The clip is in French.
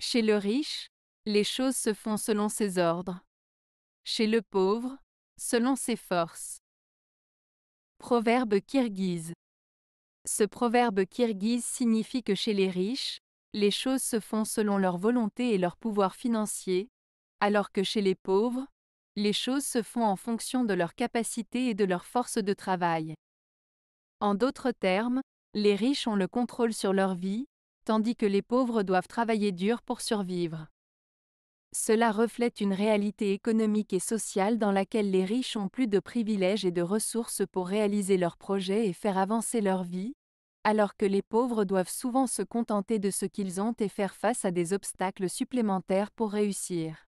Chez le riche, les choses se font selon ses ordres. Chez le pauvre, selon ses forces. Proverbe kirghize. Ce proverbe kirghize signifie que chez les riches, les choses se font selon leur volonté et leur pouvoir financier, alors que chez les pauvres, les choses se font en fonction de leur capacité et de leur force de travail. En d'autres termes, les riches ont le contrôle sur leur vie, tandis que les pauvres doivent travailler dur pour survivre. Cela reflète une réalité économique et sociale dans laquelle les riches ont plus de privilèges et de ressources pour réaliser leurs projets et faire avancer leur vie, alors que les pauvres doivent souvent se contenter de ce qu'ils ont et faire face à des obstacles supplémentaires pour réussir.